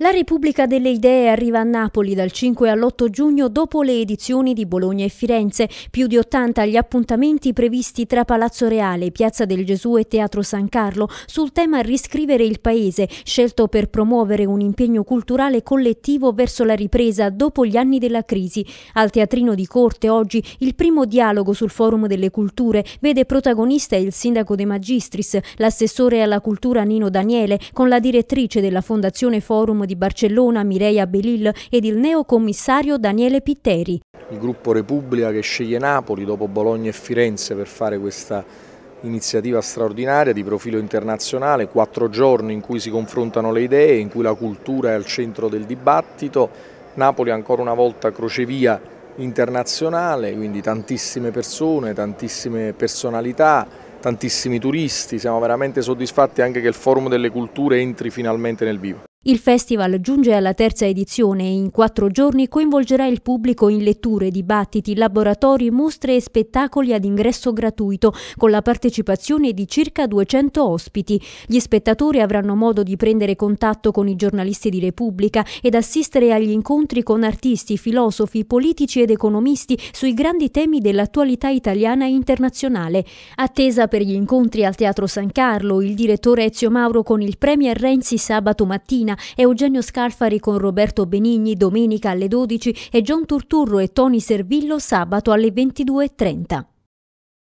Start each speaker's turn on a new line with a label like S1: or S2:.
S1: La Repubblica delle Idee arriva a Napoli dal 5 all'8 giugno dopo le edizioni di Bologna e Firenze, più di 80 gli appuntamenti previsti tra Palazzo Reale, Piazza del Gesù e Teatro San Carlo sul tema Riscrivere il Paese, scelto per promuovere un impegno culturale collettivo verso la ripresa dopo gli anni della crisi. Al Teatrino di Corte oggi il primo dialogo sul Forum delle Culture vede protagonista il sindaco De Magistris, l'assessore alla cultura Nino Daniele con la direttrice della Fondazione Forum di Barcellona Mireia Belil ed il neocommissario Daniele Pitteri.
S2: Il gruppo Repubblica che sceglie Napoli dopo Bologna e Firenze per fare questa iniziativa straordinaria di profilo internazionale, quattro giorni in cui si confrontano le idee, in cui la cultura è al centro del dibattito. Napoli ancora una volta crocevia internazionale, quindi tantissime persone, tantissime personalità, tantissimi turisti, siamo veramente soddisfatti anche che il Forum delle Culture entri finalmente nel vivo.
S1: Il festival giunge alla terza edizione e in quattro giorni coinvolgerà il pubblico in letture, dibattiti, laboratori, mostre e spettacoli ad ingresso gratuito, con la partecipazione di circa 200 ospiti. Gli spettatori avranno modo di prendere contatto con i giornalisti di Repubblica ed assistere agli incontri con artisti, filosofi, politici ed economisti sui grandi temi dell'attualità italiana e internazionale. Attesa per gli incontri al Teatro San Carlo, il direttore Ezio Mauro con il Premier Renzi sabato mattina Eugenio Scarfari con Roberto Benigni domenica alle 12 e John Turturro e Tony Servillo sabato alle 22.30.